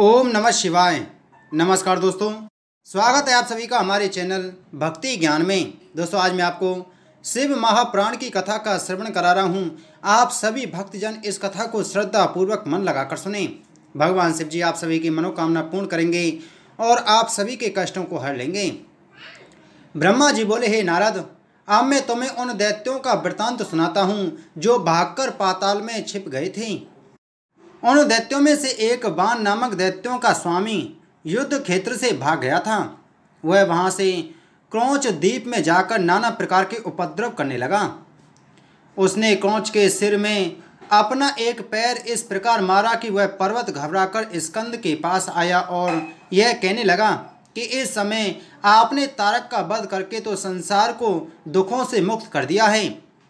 ओम नमः शिवाय नमस्कार दोस्तों स्वागत है आप सभी का हमारे चैनल भक्ति ज्ञान में दोस्तों आज मैं आपको शिव महाप्राण की कथा का श्रवण करा रहा हूँ आप सभी भक्तजन इस कथा को श्रद्धा पूर्वक मन लगाकर सुने भगवान शिव जी आप सभी की मनोकामना पूर्ण करेंगे और आप सभी के कष्टों को हर लेंगे ब्रह्मा जी बोले हे नारद अब मैं तुम्हें उन दैत्यों का वृतांत सुनाता हूँ जो भागकर पाताल में छिप गए थे उन दैत्यों में से एक बान नामक दैत्यों का स्वामी युद्ध क्षेत्र से भाग गया था वह वहाँ से क्रौच द्वीप में जाकर नाना प्रकार के उपद्रव करने लगा उसने क्रौच के सिर में अपना एक पैर इस प्रकार मारा कि वह पर्वत घबराकर स्कंद के पास आया और यह कहने लगा कि इस समय आपने तारक का वध करके तो संसार को दुखों से मुक्त कर दिया है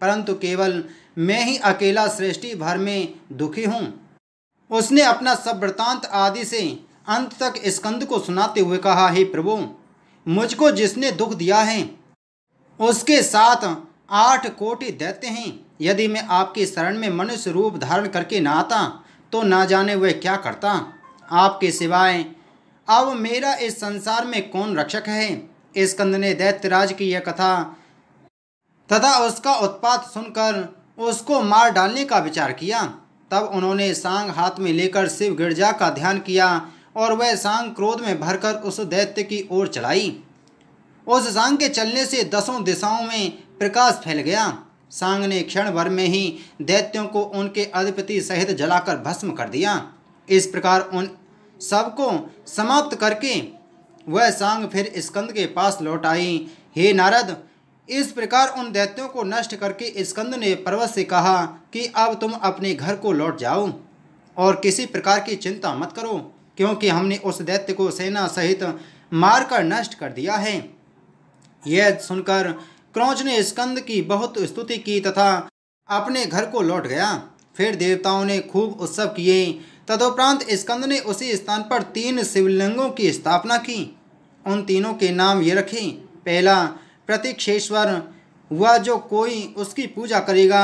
परंतु केवल मैं ही अकेला सृष्टि भर में दुखी हूँ उसने अपना सब वृतांत आदि से अंत तक स्कंद को सुनाते हुए कहा हे प्रभु मुझको जिसने दुख दिया है उसके साथ आठ कोटि दैत्य हैं यदि मैं आपकी शरण में मनुष्य रूप धारण करके ना आता तो ना जाने वह क्या करता आपके सिवाय अब मेरा इस संसार में कौन रक्षक है स्कंद ने दैत्यराज की यह कथा तथा उसका उत्पात सुनकर उसको मार डालने का विचार किया तब उन्होंने सांग हाथ में लेकर शिव गिरजा का ध्यान किया और वह सांग क्रोध में भरकर उस दैत्य की ओर चलाई उस सांग के चलने से दसों दिशाओं में प्रकाश फैल गया सांग ने क्षण भर में ही दैत्यों को उनके अधिपति सहित जलाकर भस्म कर दिया इस प्रकार उन सबको समाप्त करके वह सांग फिर स्कंद के पास लौट आई हे नारद इस प्रकार उन दैत्यों को नष्ट करके स्कंद ने पर्वत से कहा कि अब तुम अपने घर को लौट जाओ और किसी प्रकार की चिंता मत करो क्योंकि हमने उस दैत्य को सेना सहित मारकर नष्ट कर दिया है यह सुनकर क्रौच ने स्कंद की बहुत स्तुति की तथा अपने घर को लौट गया फिर देवताओं ने खूब उत्सव किए तदोपरांत स्कंद ने उसी स्थान पर तीन शिवलिंगों की स्थापना की उन तीनों के नाम ये रखे पहला प्रतीक्षेश्वर हुआ जो कोई उसकी पूजा करेगा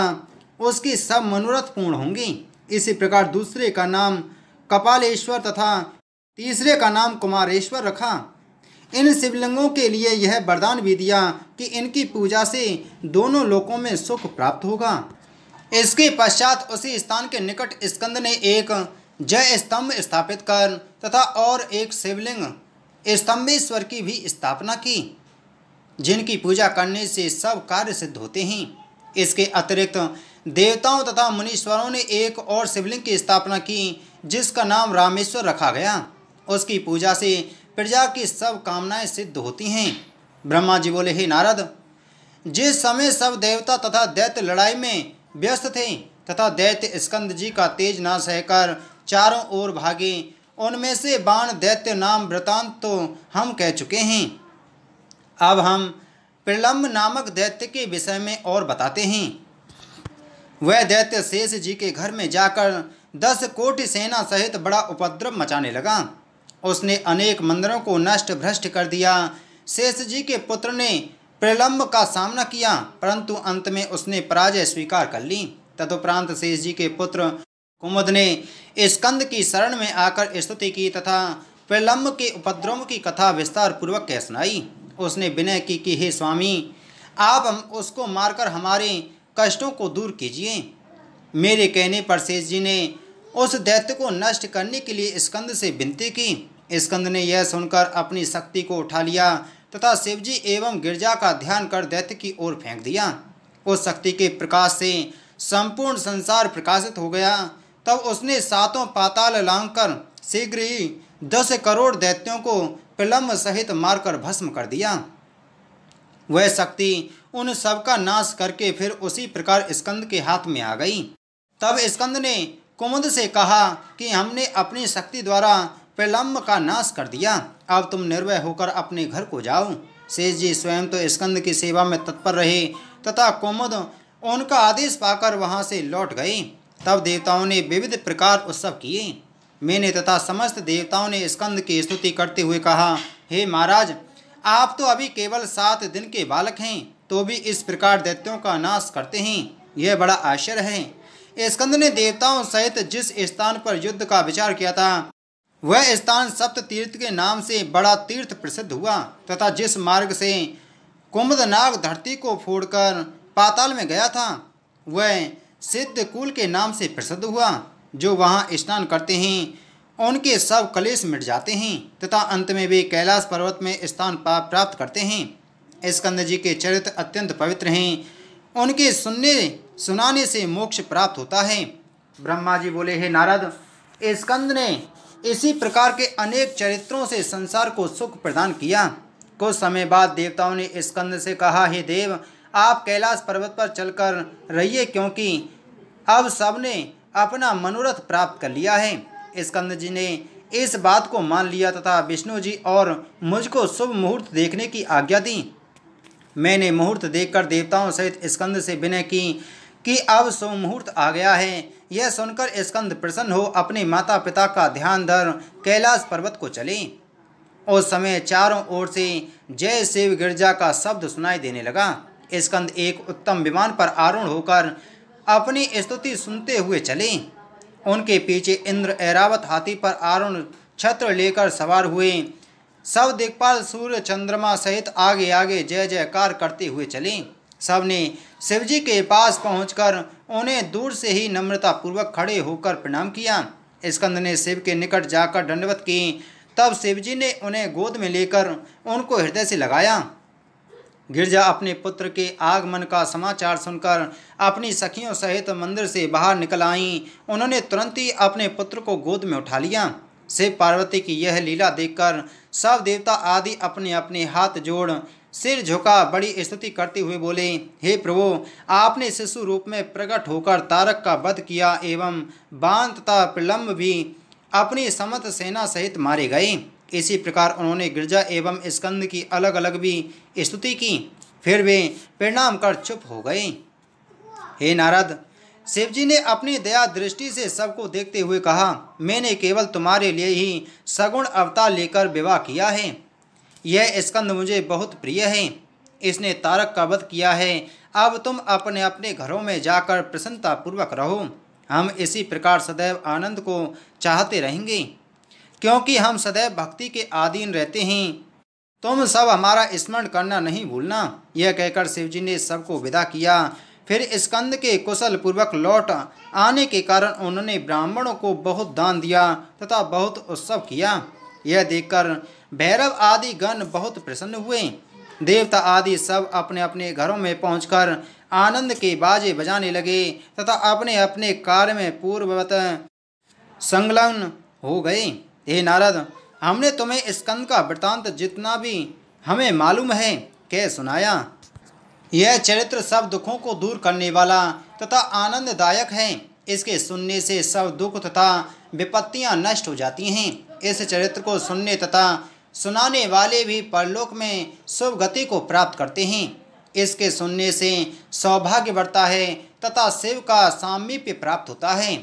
उसकी सब मनोरथ पूर्ण होंगी इसी प्रकार दूसरे का नाम कपालेश्वर तथा तीसरे का नाम कुमारेश्वर रखा इन शिवलिंगों के लिए यह वरदान भी दिया कि इनकी पूजा से दोनों लोकों में सुख प्राप्त होगा इसके पश्चात उसी स्थान के निकट स्कंद ने एक जय स्तंभ स्थापित कर तथा और एक शिवलिंग स्तंभेश्वर की भी स्थापना की जिनकी पूजा करने से सब कार्य सिद्ध होते हैं इसके अतिरिक्त देवताओं तथा मुनीश्वरों ने एक और शिवलिंग की स्थापना की जिसका नाम रामेश्वर रखा गया उसकी पूजा से प्रजा की सब कामनाएं सिद्ध होती हैं ब्रह्मा जी बोले हे नारद जिस समय सब देवता तथा दैत्य लड़ाई में व्यस्त थे तथा दैत्य स्कंद जी का तेज ना सहकर चारों ओर भागे उनमें से बाण दैत्य नाम वृतांत तो हम कह चुके हैं अब हम प्रलम्ब नामक दैत्य के विषय में और बताते हैं वह दैत्य शेष जी के घर में जाकर दस कोटि सेना सहित बड़ा उपद्रव मचाने लगा उसने अनेक मंदिरों को नष्ट भ्रष्ट कर दिया शेष जी के पुत्र ने प्रलम्ब का सामना किया परंतु अंत में उसने पराजय स्वीकार कर ली तदुपरांत शेष जी के पुत्र कुमुद ने स्कंद की शरण में आकर स्तुति की तथा प्रलम्ब के उपद्रव की कथा विस्तार पूर्वक कह सुनाई उसने विनय की कि हे स्वामी आप हम उसको मारकर हमारे कष्टों को दूर कीजिए मेरे कहने पर शेष जी ने उस दैत्य को नष्ट करने के लिए स्कंद से विनती की स्कंद ने यह सुनकर अपनी शक्ति को उठा लिया तथा शिवजी एवं गिरजा का ध्यान कर दैत्य की ओर फेंक दिया उस शक्ति के प्रकाश से संपूर्ण संसार प्रकाशित हो गया तब उसने सातों पाताल लांघकर कर शीघ्र ही दस करोड़ दैत्यों को प्रलम्ब सहित मारकर भस्म कर दिया वह शक्ति उन सब का नाश करके फिर उसी प्रकार स्कंद के हाथ में आ गई तब स्कंद ने कुमुद से कहा कि हमने अपनी शक्ति द्वारा प्रलम्ब का नाश कर दिया अब तुम निर्भय होकर अपने घर को जाओ शेष जी स्वयं तो स्कंद की सेवा में तत्पर रहे तथा कुमुद उनका आदेश पाकर वहाँ से लौट गए तब देवताओं ने विविध प्रकार उत्सव किए मैंने तथा समस्त देवताओं ने स्कंद की स्तुति करते हुए कहा हे महाराज आप तो अभी केवल सात दिन के बालक हैं तो भी इस प्रकार दैत्यों का नाश करते हैं यह बड़ा आश्चर्य है स्कंद ने देवताओं सहित जिस स्थान पर युद्ध का विचार किया था वह स्थान सप्त तीर्थ के नाम से बड़ा तीर्थ प्रसिद्ध हुआ तथा जिस मार्ग से कुमदनाग धरती को फोड़कर पाताल में गया था वह सिद्ध कुल के नाम से प्रसिद्ध हुआ जो वहाँ स्नान करते हैं उनके सब कलेश मिट जाते हैं तथा अंत में वे कैलाश पर्वत में स्थान प्राप्त करते हैं स्कंद जी के चरित्र अत्यंत पवित्र हैं उनके सुनने सुनाने से मोक्ष प्राप्त होता है ब्रह्मा जी बोले हे नारद स्कंद ने इसी प्रकार के अनेक चरित्रों से संसार को सुख प्रदान किया कुछ समय बाद देवताओं ने स्कंद से कहा हे देव आप कैलाश पर्वत पर चलकर रहिए क्योंकि अब सबने अपना मनोरथ प्राप्त कर लिया है स्कंद जी ने इस बात को मान लिया तथा विष्णु जी और मुझको शुभ मुहूर्त देखने की आज्ञा दी मैंने मुहूर्त देखकर देवताओं सहित स्कंद से विनय की कि अब शुभ मुहूर्त आ गया है यह सुनकर स्कंद प्रसन्न हो अपने माता पिता का ध्यान धर कैलाश पर्वत को चले उस समय चारों ओर से जय शिव गिरजा का शब्द सुनाई देने लगा स्कंद एक उत्तम विमान पर आरूढ़ होकर अपनी स्तुति सुनते हुए चले उनके पीछे इंद्र ऐरावत हाथी पर आरुण छत्र लेकर सवार हुए सब दिग्पाल सूर्य चंद्रमा सहित आगे आगे जय जयकार करते हुए चले सब ने शिवजी के पास पहुंचकर उन्हें दूर से ही नम्रतापूर्वक खड़े होकर प्रणाम किया स्कंद ने शिव के निकट जाकर दंडवत की तब शिवजी ने उन्हें गोद में लेकर उनको हृदय से लगाया गिरजा अपने पुत्र के आगमन का समाचार सुनकर अपनी सखियों सहित मंदिर से बाहर निकल आईं उन्होंने तुरंत ही अपने पुत्र को गोद में उठा लिया शिव पार्वती की यह लीला देखकर सब देवता आदि अपने अपने हाथ जोड़ सिर झुका बड़ी स्तुति करते हुए बोले हे प्रभु आपने शिशु रूप में प्रकट होकर तारक का वध किया एवं बाण तथा प्रलम्ब भी अपनी समत सेना सहित मारे गए इसी प्रकार उन्होंने गिरजा एवं स्कंद की अलग अलग भी स्तुति की फिर वे प्रणाम कर चुप हो गए हे नारद शिवजी ने अपनी दया दृष्टि से सबको देखते हुए कहा मैंने केवल तुम्हारे लिए ही सगुण अवतार लेकर विवाह किया है यह स्कंद मुझे बहुत प्रिय है इसने तारक का वध किया है अब तुम अपने अपने घरों में जाकर प्रसन्नतापूर्वक रहो हम इसी प्रकार सदैव आनंद को चाहते रहेंगे क्योंकि हम सदैव भक्ति के आधीन रहते हैं तुम सब हमारा स्मरण करना नहीं भूलना यह कहकर शिवजी ने सबको विदा किया फिर स्कंद के कुशल पूर्वक लौट आने के कारण उन्होंने ब्राह्मणों को बहुत दान दिया तथा बहुत उत्सव किया यह देखकर भैरव आदि गण बहुत प्रसन्न हुए देवता आदि सब अपने अपने घरों में पहुंचकर आनंद के बाजे बजाने लगे तथा अपने अपने कार्य में पूर्ववत संलग्न हो गए हे नारद हमने तुम्हें स्कंद का वृतांत जितना भी हमें मालूम है कह सुनाया यह चरित्र सब दुखों को दूर करने वाला तथा आनंददायक है इसके सुनने से सब दुख तथा विपत्तियां नष्ट हो जाती हैं इस चरित्र को सुनने तथा सुनाने वाले भी परलोक में शुभ गति को प्राप्त करते हैं इसके सुनने से सौभाग्य बढ़ता है तथा शिव का सामीप्य प्राप्त होता है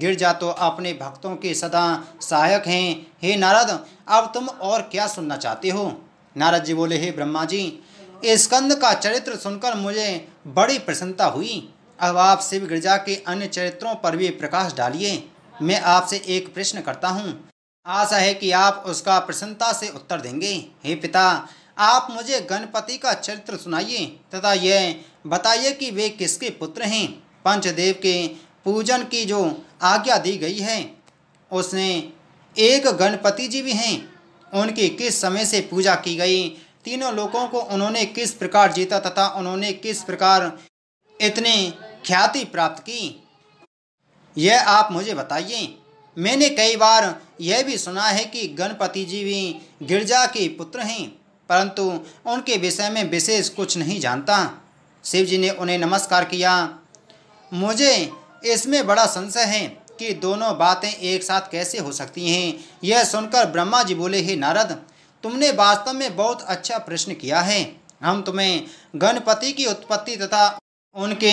गिरजा तो अपने भक्तों के सदा सहायक हैं हे नारद अब तुम और क्या सुनना चाहते हो नारद जी बोले हे ब्रह्मा जी स्कंद का चरित्र सुनकर मुझे बड़ी प्रसन्नता हुई अब आप शिव गिरजा के अन्य चरित्रों पर भी प्रकाश डालिए मैं आपसे एक प्रश्न करता हूँ आशा है कि आप उसका प्रसन्नता से उत्तर देंगे हे पिता आप मुझे गणपति का चरित्र सुनाइए तथा यह बताइए कि वे किसके पुत्र हैं पंचदेव के पूजन की जो आज्ञा दी गई है उसने एक गणपति जी भी हैं उनकी किस समय से पूजा की गई तीनों लोगों को उन्होंने किस प्रकार जीता तथा उन्होंने किस प्रकार इतनी ख्याति प्राप्त की यह आप मुझे बताइए मैंने कई बार यह भी सुना है कि गणपति जी भी गिरजा के पुत्र हैं परंतु उनके विषय में विशेष कुछ नहीं जानता शिव जी ने उन्हें नमस्कार किया मुझे इसमें बड़ा संशय है कि दोनों बातें एक साथ कैसे हो सकती हैं यह सुनकर ब्रह्मा जी बोले हे नारद तुमने वास्तव में बहुत अच्छा प्रश्न किया है हम तुम्हें गणपति की उत्पत्ति तथा उनके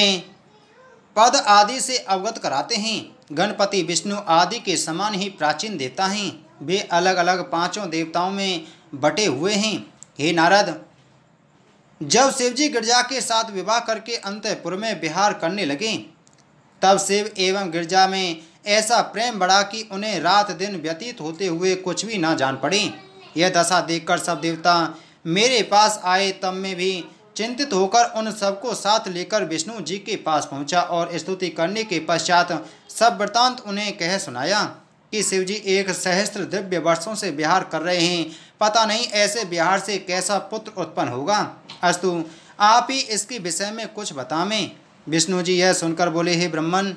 पद आदि से अवगत कराते हैं गणपति विष्णु आदि के समान ही प्राचीन देवता हैं वे अलग अलग पांचों देवताओं में बटे हुए हैं हे नारद जब शिवजी गिरजा के साथ विवाह करके अंतपुर में बिहार करने लगे तब शिव एवं गिरजा में ऐसा प्रेम बढ़ा कि उन्हें रात दिन व्यतीत होते हुए कुछ भी ना जान पड़े यह दशा देखकर सब देवता मेरे पास आए तब में भी चिंतित होकर उन सबको साथ लेकर विष्णु जी के पास पहुंचा और स्तुति करने के पश्चात सब वृतांत उन्हें कह सुनाया कि शिवजी एक सहस्त्र दिव्य वर्षों से विहार कर रहे हैं पता नहीं ऐसे विहार से कैसा पुत्र उत्पन्न होगा अस्तु आप ही इसके विषय में कुछ बतावें विष्णु जी यह सुनकर बोले हे ब्रह्मन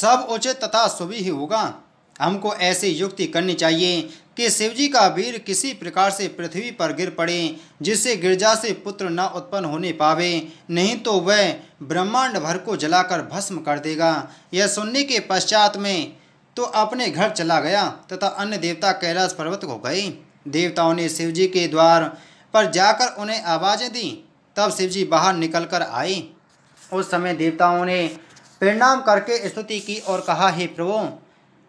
सब उचित तथा सुभी ही होगा हमको ऐसी युक्ति करनी चाहिए कि शिवजी का वीर किसी प्रकार से पृथ्वी पर गिर पड़े जिससे गिरजा से पुत्र न उत्पन्न होने पावे नहीं तो वह ब्रह्मांड भर को जलाकर भस्म कर देगा यह सुनने के पश्चात में तो अपने घर चला गया तथा अन्य देवता कैलाश पर्वत को गए देवताओं ने शिवजी के द्वार पर जाकर उन्हें आवाज़ें दी तब शिवजी बाहर निकलकर आए उस समय देवताओं ने प्रणाम करके स्तुति की और कहा हे प्रभु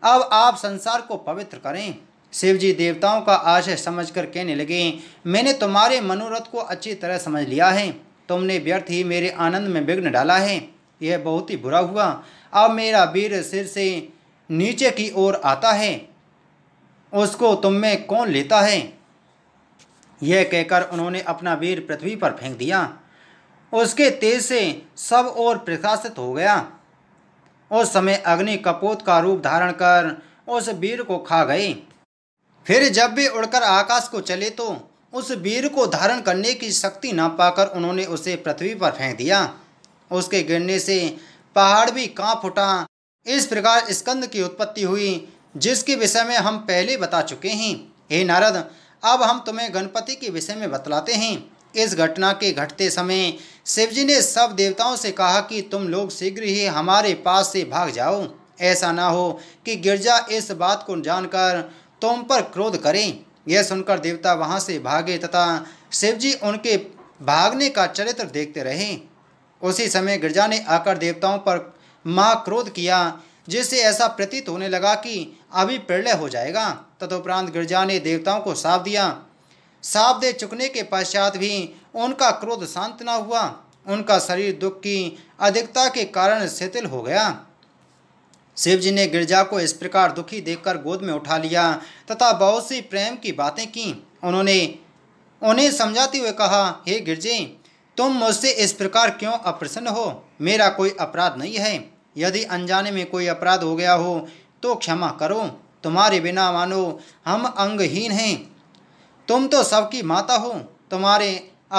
अब आप संसार को पवित्र करें शिव जी देवताओं का आशय समझकर कहने लगे मैंने तुम्हारे मनोरथ को अच्छी तरह समझ लिया है तुमने व्यर्थ ही मेरे आनंद में विघ्न डाला है यह बहुत ही बुरा हुआ अब मेरा वीर सिर से नीचे की ओर आता है उसको तुम में कौन लेता है यह कहकर उन्होंने अपना वीर पृथ्वी पर फेंक दिया उसके तेज से सब और प्रकाशित हो गया उस समय अग्नि कपोत का रूप धारण कर उस वीर को खा गई फिर जब भी उड़कर आकाश को चले तो उस वीर को धारण करने की शक्ति ना पाकर उन्होंने उसे पृथ्वी पर फेंक दिया उसके गिरने से पहाड़ भी कांप उठा इस प्रकार स्कंद की उत्पत्ति हुई जिसके विषय में हम पहले बता चुके हैं हे नारद अब हम तुम्हें गणपति के विषय में बतलाते हैं इस घटना के घटते समय शिवजी ने सब देवताओं से कहा कि तुम लोग शीघ्र ही हमारे पास से भाग जाओ ऐसा ना हो कि गिरजा इस बात को जानकर तुम पर क्रोध करें यह सुनकर देवता वहां से भागे तथा शिवजी उनके भागने का चरित्र देखते रहे उसी समय गिरजा ने आकर देवताओं पर मां क्रोध किया जिससे ऐसा प्रतीत होने लगा कि अभी प्रलय हो जाएगा तदुपरांत गिरजा ने देवताओं को साफ दिया साप दे चुकने के पश्चात भी उनका क्रोध शांत न हुआ उनका शरीर दुख की अधिकता के कारण शिथिल हो गया शिव जी ने गिरजा को इस प्रकार दुखी देखकर गोद में उठा लिया तथा बहुत सी प्रेम की बातें की उन्होंने उन्हें समझाते हुए कहा हे hey, गिरजे तुम मुझसे इस प्रकार क्यों अप्रसन्न हो मेरा कोई अपराध नहीं है यदि अनजाने में कोई अपराध हो गया हो तो क्षमा करो तुम्हारे बिना मानो हम अंगहीन हैं तुम तो सबकी माता हो तुम्हारे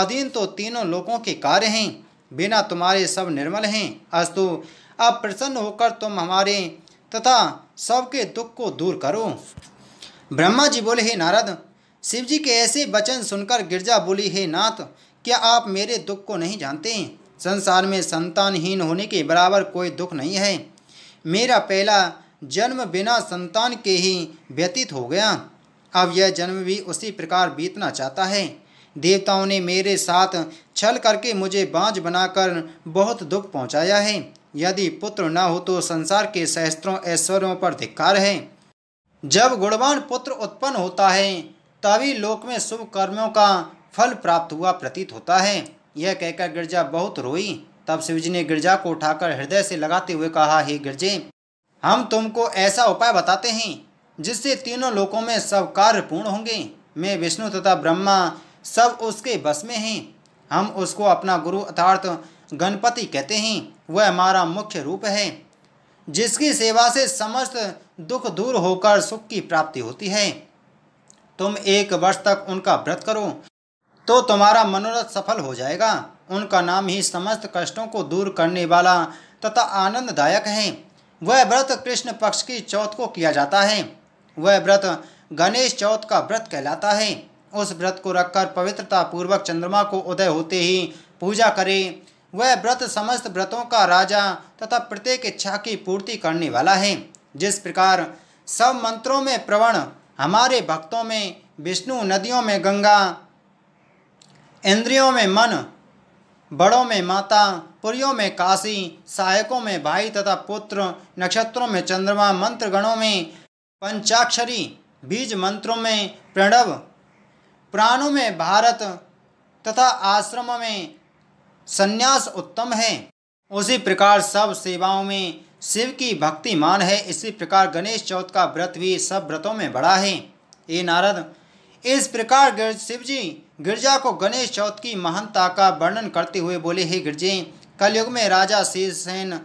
अधीन तो तीनों लोगों के कार्य हैं बिना तुम्हारे सब निर्मल हैं अस्तु अब प्रसन्न होकर तुम हमारे तथा सबके दुख को दूर करो ब्रह्मा जी बोले हे नारद शिव जी के ऐसे वचन सुनकर गिरजा बोली हे नाथ क्या आप मेरे दुख को नहीं जानते संसार में संतानहीन होने के बराबर कोई दुख नहीं है मेरा पहला जन्म बिना संतान के ही व्यतीत हो गया अब यह जन्म भी उसी प्रकार बीतना चाहता है देवताओं ने मेरे साथ छल करके मुझे बांझ बनाकर बहुत दुख पहुँचाया है यदि पुत्र न हो तो संसार के सहस्त्रों ऐश्वर्यों पर धिक्कार है जब गुणवान पुत्र उत्पन्न होता है तभी लोक में शुभ कर्मों का फल प्राप्त हुआ प्रतीत होता है यह कहकर गिरजा बहुत रोई तब शिवजी ने गिरजा को उठाकर हृदय से लगाते हुए कहा हे गिरजे हम तुमको ऐसा उपाय बताते हैं जिससे तीनों लोकों में सब कार्य पूर्ण होंगे मैं विष्णु तथा ब्रह्मा सब उसके बस में हैं हम उसको अपना गुरु अर्थार्थ गणपति कहते हैं वह हमारा मुख्य रूप है जिसकी सेवा से समस्त दुख दूर होकर सुख की प्राप्ति होती है तुम एक वर्ष तक उनका व्रत करो तो तुम्हारा मनोरथ सफल हो जाएगा उनका नाम ही समस्त कष्टों को दूर करने वाला तथा आनंददायक है वह व्रत कृष्ण पक्ष की चौथ को किया जाता है वह व्रत गणेश चौथ का व्रत कहलाता है उस व्रत को रखकर पवित्रता पूर्वक चंद्रमा को उदय होते ही पूजा करें वह व्रत समस्त व्रतों का राजा तथा प्रत्येक इच्छा की पूर्ति करने वाला है जिस प्रकार सब मंत्रों में प्रवण हमारे भक्तों में विष्णु नदियों में गंगा इंद्रियों में मन बड़ों में माता पुरियों में काशी सहायकों में भाई तथा पुत्र नक्षत्रों में चंद्रमा मंत्र गणों में पंचाक्षरी बीज मंत्रों में प्रणव प्राणों में भारत तथा आश्रम में संन्यास उत्तम है उसी प्रकार सब सेवाओं में शिव की भक्ति मान है इसी प्रकार गणेश चौथ का व्रत भी सब व्रतों में बड़ा है ये नारद इस प्रकार शिवजी शिव जी गिरजा को गणेश चौथ की महानता का वर्णन करते हुए बोले हे गिरजे कलयुग में राजा शिवसेन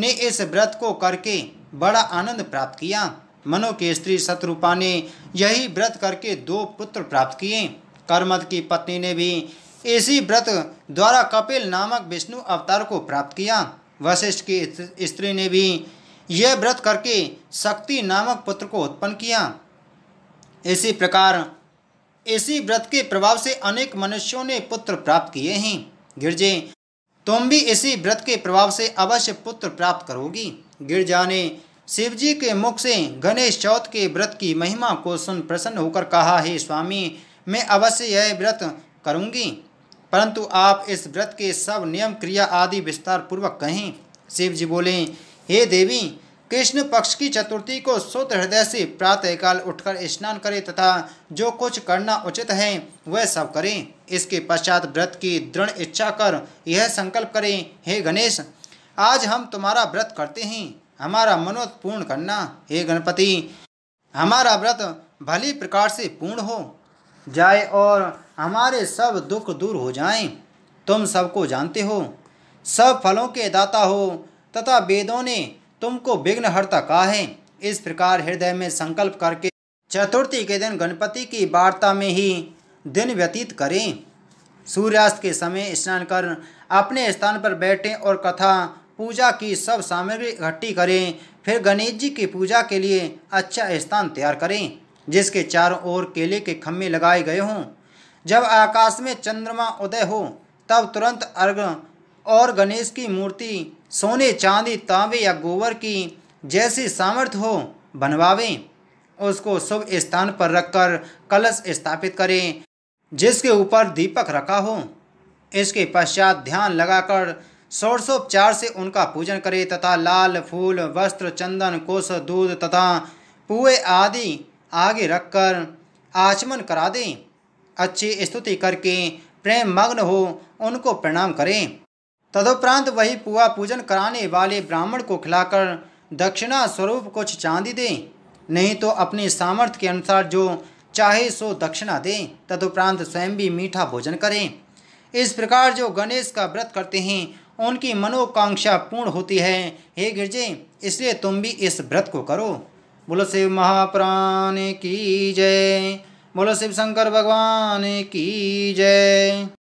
ने इस व्रत को करके बड़ा आनंद प्राप्त किया मनो के स्त्री शत्रुपा ने यही व्रत करके दो पुत्र प्राप्त किए कर्मद की पत्नी ने भी इसी व्रत द्वारा कपिल नामक विष्णु अवतार को प्राप्त किया वशिष्ठ की स्त्री ने भी यह व्रत करके शक्ति नामक पुत्र को उत्पन्न किया इसी प्रकार इसी व्रत के प्रभाव से अनेक मनुष्यों ने पुत्र प्राप्त किए हैं गिरजे तुम भी इसी व्रत के प्रभाव से अवश्य पुत्र प्राप्त करोगी गिरजा ने शिव जी के मुख से गणेश चौथ के व्रत की महिमा को सुन प्रसन्न होकर कहा हे स्वामी मैं अवश्य यह व्रत करूंगी परंतु आप इस व्रत के सब नियम क्रिया आदि विस्तार पूर्वक कहें शिव जी बोले हे देवी कृष्ण पक्ष की चतुर्थी को शुद्ध हृदय से प्रातःकाल उठकर स्नान करें तथा जो कुछ करना उचित है वह सब करें इसके पश्चात व्रत की दृढ़ इच्छा कर यह संकल्प करें हे गणेश आज हम तुम्हारा व्रत करते हैं हमारा मनोज पूर्ण करना हे गणपति हमारा व्रत भली प्रकार से पूर्ण हो जाए और हमारे सब दुख दूर हो जाएं तुम सबको जानते हो सब फलों के दाता हो तथा वेदों ने तुमको विघ्न विघ्नहर्ता कहा है इस प्रकार हृदय में संकल्प करके चतुर्थी के दिन गणपति की वार्ता में ही दिन व्यतीत करें सूर्यास्त के समय स्नान कर अपने स्थान पर बैठें और कथा पूजा की सब सामग्री इकट्ठी करें फिर गणेश जी की पूजा के लिए अच्छा स्थान तैयार करें जिसके चारों ओर केले के खम्भे लगाए गए हों जब आकाश में चंद्रमा उदय हो तब तुरंत अर्घ और गणेश की मूर्ति सोने चांदी तांबे या गोबर की जैसी सामर्थ्य हो बनवावें उसको शुभ स्थान पर रखकर कलश स्थापित करें जिसके ऊपर दीपक रखा हो इसके पश्चात ध्यान लगाकर सोर्सोपचार से उनका पूजन करें तथा लाल फूल वस्त्र चंदन कोष दूध तथा पुए आदि आगे रखकर आचमन करा दें अच्छी स्तुति करके प्रेम मग्न हो उनको प्रणाम करें तदुपरांत वही पुआ पूजन कराने वाले ब्राह्मण को खिलाकर दक्षिणा स्वरूप कुछ चांदी दें नहीं तो अपने सामर्थ्य के अनुसार जो चाहे सो दक्षिणा दें तदुपरांत स्वयं भी मीठा भोजन करें इस प्रकार जो गणेश का व्रत करते हैं उनकी मनोकांक्षा पूर्ण होती है हे गिरजे इसलिए तुम भी इस व्रत को करो बोलो शिव महाप्राण की जय बोलो शिव शंकर भगवान की जय